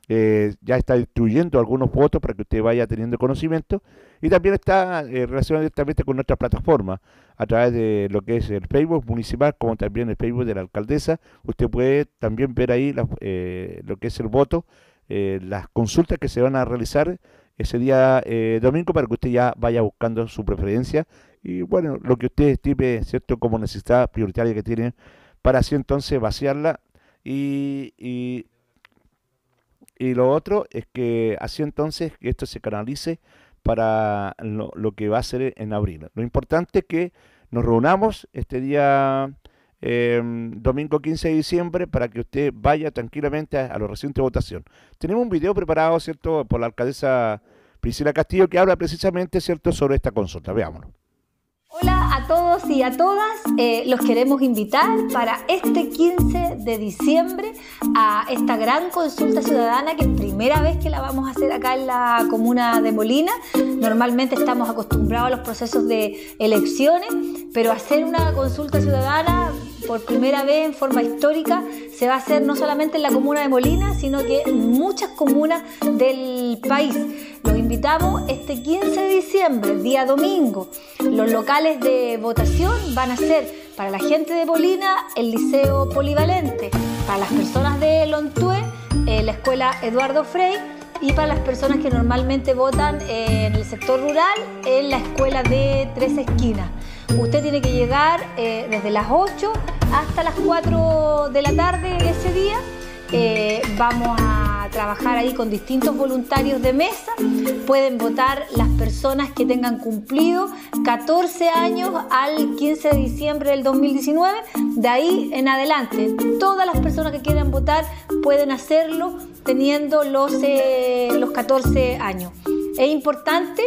eh, ya está distribuyendo algunos votos para que usted vaya teniendo conocimiento y también está eh, relacionado directamente con nuestra plataforma a través de lo que es el Facebook municipal como también el Facebook de la alcaldesa. Usted puede también ver ahí eh, lo que es el voto, las consultas que se van a realizar ese día eh, domingo para que usted ya vaya buscando su preferencia y bueno, lo que usted estime, ¿cierto? Como necesidad prioritaria que tiene para así entonces vaciarla y, y, y lo otro es que así entonces esto se canalice para lo, lo, que va a ser en abril. Lo importante es que nos reunamos este día eh, domingo 15 de diciembre para que usted vaya tranquilamente a, la reciente votación. Tenemos un video preparado, ¿cierto?, por la alcaldesa Priscila Castillo que habla precisamente, ¿cierto?, sobre esta consulta. Veámoslo. Hola a todos y a todas, eh, los queremos invitar para este 15 de diciembre a esta gran consulta ciudadana que es primera vez que la vamos a hacer acá en la comuna de Molina. Normalmente estamos acostumbrados a los procesos de elecciones, pero hacer una consulta ciudadana por primera vez en forma histórica se va a hacer no solamente en la comuna de Molina, sino que en muchas comunas del país. Los invitamos este 15 de diciembre, día domingo. Los locales de votación van a ser para la gente de Bolina el Liceo Polivalente, para las personas de Lontué eh, la Escuela Eduardo Frey y para las personas que normalmente votan eh, en el sector rural en la Escuela de Tres Esquinas. Usted tiene que llegar eh, desde las 8 hasta las 4 de la tarde ese día. vamos a trabajar ahí con distintos voluntarios de mesa. Pueden votar las personas que tengan cumplido 14 años al 15 de diciembre del 2019. De ahí en adelante, todas las personas que quieran votar pueden hacerlo teniendo los, eh, los 14 años. Es importante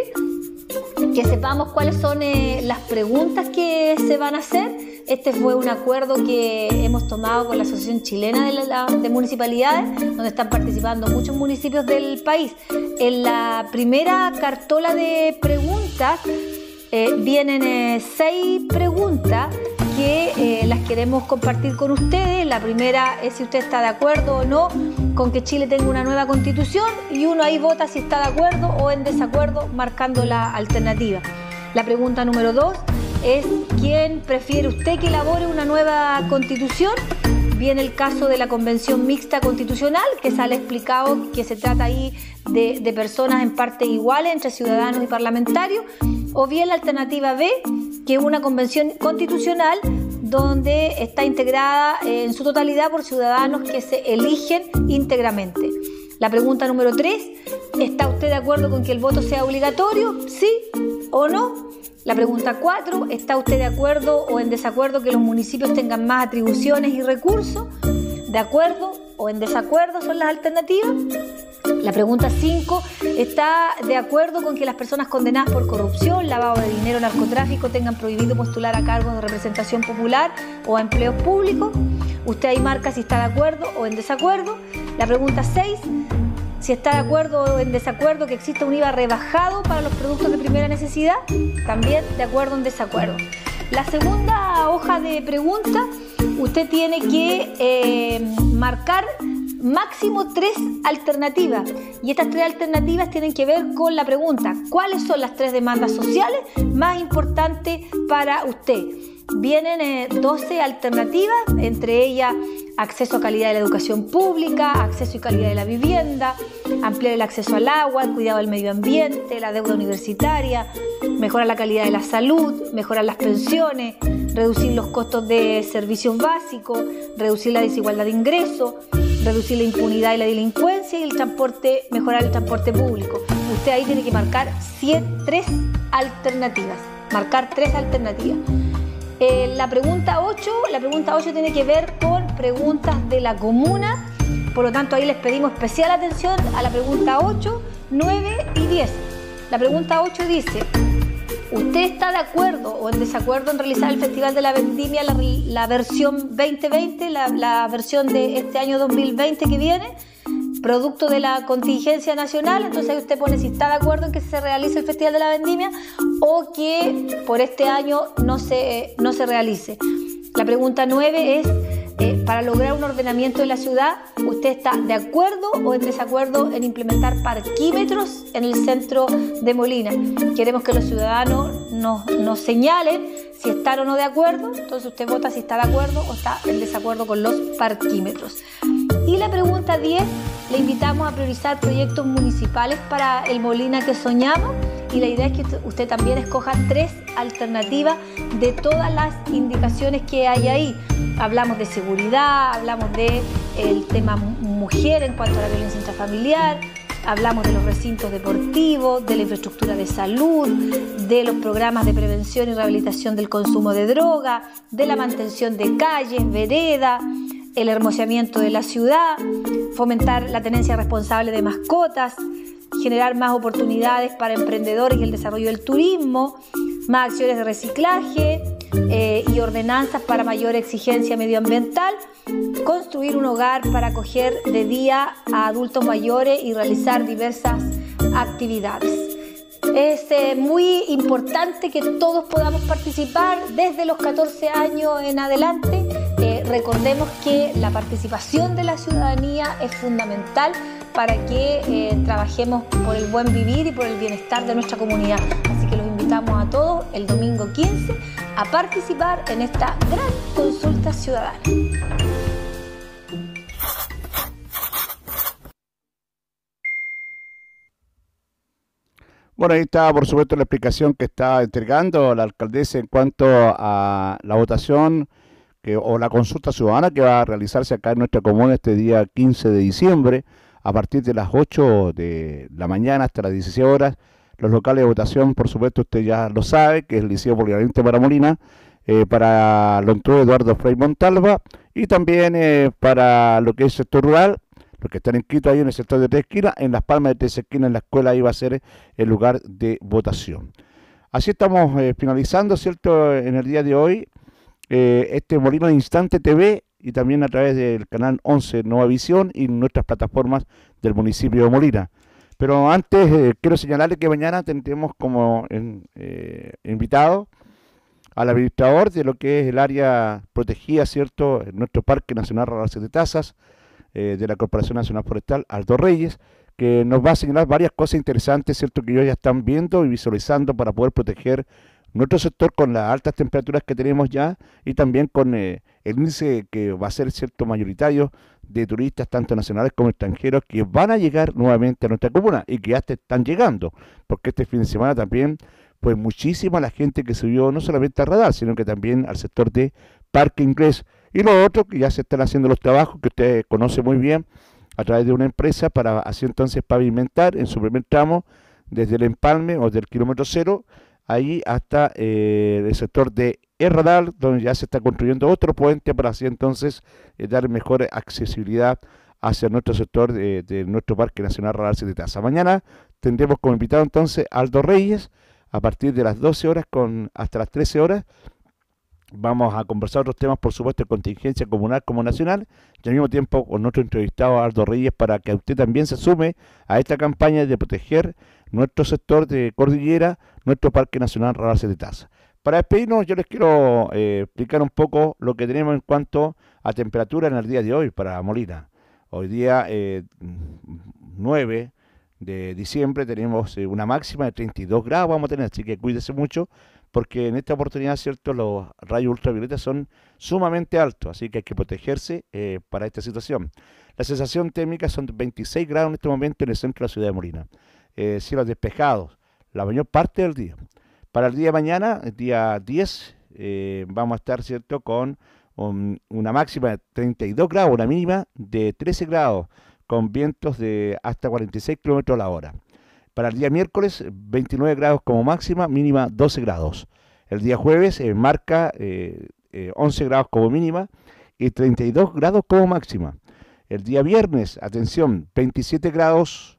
que sepamos cuáles son eh, las preguntas que se van a hacer este fue un acuerdo que hemos tomado con la Asociación Chilena de, Municipalidades, donde están participando muchos municipios del país. En la primera cartola de preguntas eh, vienen eh, seis preguntas que eh, las queremos compartir con ustedes. La primera es si usted está de acuerdo o no con que Chile tenga una nueva constitución y uno ahí vota si está de acuerdo o en desacuerdo marcando la alternativa. La pregunta número dos es quién prefiere usted que elabore una nueva constitución. Viene el caso de la convención mixta constitucional, que sale explicado que se trata ahí de, personas en parte iguales entre ciudadanos y parlamentarios. O bien la alternativa B, que es una convención constitucional donde está integrada eh, en su totalidad por ciudadanos que se eligen íntegramente. La pregunta número 3, ¿está usted de acuerdo con que el voto sea obligatorio? ¿Sí o no? La pregunta 4, ¿está usted de acuerdo o en desacuerdo que los municipios tengan más atribuciones y recursos? ¿De acuerdo o en desacuerdo son las alternativas? La pregunta 5, ¿está de acuerdo con que las personas condenadas por corrupción, lavado de dinero, narcotráfico tengan prohibido postular a cargos de representación popular o a empleos públicos? Usted ahí marca si está de acuerdo o en desacuerdo. La pregunta 6, si está de acuerdo o en desacuerdo que exista un IVA rebajado para los productos de primera necesidad, también de acuerdo o en desacuerdo. La segunda hoja de pregunta, usted tiene que eh, marcar máximo tres alternativas. Y estas tres alternativas tienen que ver con la pregunta, ¿cuáles son las tres demandas sociales más importantes para usted? vienen 12 eh, alternativas, entre ellas acceso a calidad de la educación pública, acceso y calidad de la vivienda, ampliar el acceso al agua, el cuidado del medio ambiente, la deuda universitaria, mejorar la calidad de la salud, mejorar las pensiones, reducir los costos de servicios básicos, reducir la desigualdad de ingresos, reducir la impunidad y la delincuencia y el transporte, mejorar el transporte público. Usted ahí tiene que marcar 100, tres alternativas, marcar tres alternativas. Eh, la pregunta 8, la pregunta 8 tiene que ver con preguntas de la comuna, por lo tanto ahí les pedimos especial atención a la pregunta 8, 9 y 10. La pregunta 8 dice, ¿usted está de acuerdo o en desacuerdo en realizar el Festival de la Vendimia, la, versión 2020, la versión de este año 2020 que viene? producto de la contingencia nacional, entonces usted pone si está de acuerdo en que se realice el Festival de la Vendimia o que por este año no se, eh, no se realice. La pregunta nueve es para lograr un ordenamiento de la ciudad, ¿usted está de acuerdo o en desacuerdo en implementar parquímetros en el centro de Molina? Queremos que los ciudadanos nos, nos señalen si están o no de acuerdo, entonces usted vota si está de acuerdo o está en desacuerdo con los parquímetros. Y la pregunta 10, le invitamos a priorizar proyectos municipales para el Molina que soñamos y la idea es que usted también escoja tres alternativas de todas las indicaciones que hay ahí. Hablamos de seguridad, hablamos del tema mujer en cuanto a la violencia intrafamiliar, hablamos de los recintos deportivos, de la infraestructura de salud, de los programas de prevención y rehabilitación del consumo de droga, de la mantención de calles, veredas, el hermoseamiento de la ciudad, fomentar la tenencia responsable de mascotas, generar más oportunidades para emprendedores y el desarrollo del turismo, más acciones de reciclaje eh, y ordenanzas para mayor exigencia medioambiental, construir un hogar para acoger de día a adultos mayores y realizar diversas actividades. Es eh, muy importante que todos podamos participar desde los 14 años en adelante. Eh, recordemos que la participación de la ciudadanía es fundamental para que eh, trabajemos por el buen vivir y por el bienestar de nuestra comunidad. Así que los invitamos a todos el domingo 15 a participar en esta gran consulta ciudadana. Bueno, ahí está, por supuesto, la explicación que está entregando la alcaldesa en cuanto a la votación o la consulta ciudadana que va a realizarse acá en nuestra comuna este día 15 de diciembre a partir de las 8 de la mañana hasta las 16 horas. Los locales de votación, por supuesto, usted ya lo sabe, que es el Liceo Polivalente para Molina, eh, para Lontrú Eduardo Frey Montalva y también eh, para lo que es el sector rural, los que están inscritos ahí en el sector de Tres Esquinas, en Las Palmas de Tres Esquinas, en la escuela ahí va a ser el lugar de votación. Así estamos eh, finalizando, ¿cierto?, en el día de hoy, este Molino de Instante TV, y también a través del canal 11 Nueva Visión y nuestras plataformas del municipio de Molina. Pero antes eh, quiero señalarle que mañana tendremos como eh, invitado al administrador de lo que es el área protegida, ¿cierto?, en nuestro Parque Nacional Raras de Tazas, eh, de la Corporación Nacional Forestal, Aldo Reyes, que nos va a señalar varias cosas interesantes, ¿cierto?, que ellos ya están viendo y visualizando para poder proteger nuestro sector con las altas temperaturas que tenemos ya y también con eh, el índice que va a ser cierto mayoritario de turistas tanto nacionales como extranjeros que van a llegar nuevamente a nuestra comuna y que ya están llegando, porque este fin de semana también pues muchísima la gente que subió no solamente a radar, sino que también al sector de parque inglés y lo otro que ya se están haciendo los trabajos que usted conoce muy bien a través de una empresa para así entonces pavimentar en su primer tramo desde el empalme o del kilómetro cero ahí hasta eh, el sector de Erradal, donde ya se está construyendo otro puente para así entonces eh, dar mejor accesibilidad hacia nuestro sector de, nuestro Parque Nacional Radar Taza. Mañana tendremos como invitado entonces Aldo Reyes a partir de las 12 horas con, hasta las 13 horas. Vamos a conversar otros temas, por supuesto, de contingencia comunal como nacional, y al mismo tiempo con nuestro entrevistado Aldo Reyes para que usted también se sume a esta campaña de proteger nuestro sector de cordillera, nuestro Parque Nacional Radarse de Taza. Para despedirnos, yo les quiero eh, explicar un poco lo que tenemos en cuanto a temperatura en el día de hoy para Molina. Hoy día 9 eh, de diciembre tenemos eh, una máxima de 32 grados, vamos a tener, así que cuídese mucho, porque en esta oportunidad, ¿cierto? Los rayos ultravioletas son sumamente altos, así que hay que protegerse para esta situación. La sensación térmica son 26 grados en este momento en el centro de la ciudad de Molina. Eh, cielos despejados la mayor parte del día. Para el día de mañana, el día 10, eh, vamos a estar cierto con una máxima de 32 grados, una mínima de 13 grados, con vientos de hasta 46 kilómetros a la hora. Para el día miércoles, 29 grados como máxima, mínima 12 grados. El día jueves eh, marca 11 grados como mínima y 32 grados como máxima. El día viernes, atención, 27 grados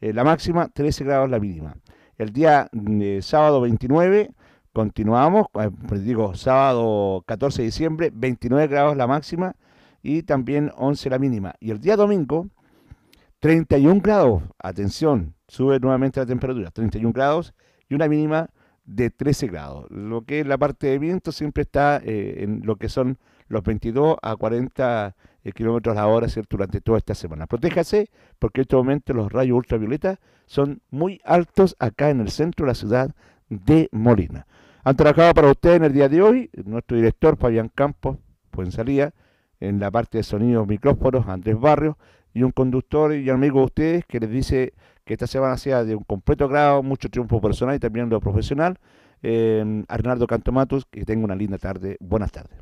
eh, la máxima, 13 grados la mínima. El día mm, eh, sábado 29 continuamos, eh, pues digo sábado 14 de diciembre, 29 grados la máxima y también 11 la mínima. Y el día domingo, 31 grados, atención, sube nuevamente la temperatura, 31 grados y una mínima de 13 grados. Lo que es la parte de viento siempre está en lo que son los 22 a 40 eh, kilómetros a la hora durante toda esta semana. Protéjase porque en este momento los rayos ultravioleta son muy altos acá en el centro de la ciudad de Molina. Han trabajado para ustedes en el día de hoy nuestro director Fabián Campos, salía en la parte de sonidos micrófonos, Andrés Barrios, y un conductor y amigo de ustedes que les dice que esta semana sea de un completo grado, mucho triunfo personal y también lo profesional. Eh, Arnaldo Cantomatus, que tenga una linda tarde. Buenas tardes.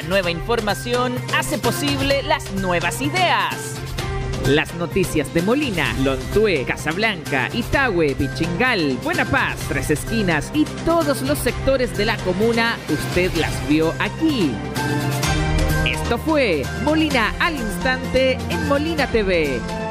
La nueva información hace posible las nuevas ideas. Las noticias de Molina, Lontué, Casablanca, Itagüe, Pichingal, Buena Paz, Tres Esquinas y todos los sectores de la comuna, usted las vio aquí. Esto fue Molina al Instante en Molina TV.